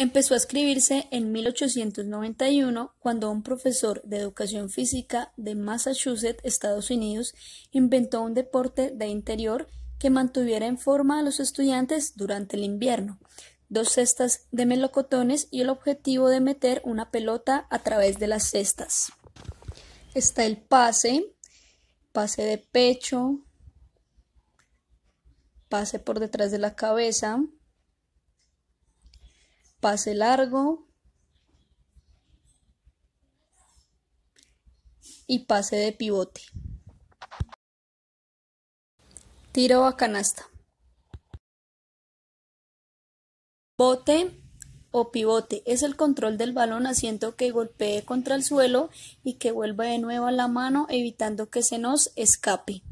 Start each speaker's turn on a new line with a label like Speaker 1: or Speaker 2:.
Speaker 1: Empezó a escribirse en 1891 cuando un profesor de educación física de Massachusetts, Estados Unidos, inventó un deporte de interior que mantuviera en forma a los estudiantes durante el invierno. Dos cestas de melocotones y el objetivo de meter una pelota a través de las cestas. Está el pase, pase de pecho, pase por detrás de la cabeza, pase largo y pase de pivote. Tiro a canasta. Bote o pivote es el control del balón haciendo que golpee contra el suelo y que vuelva de nuevo a la mano evitando que se nos escape.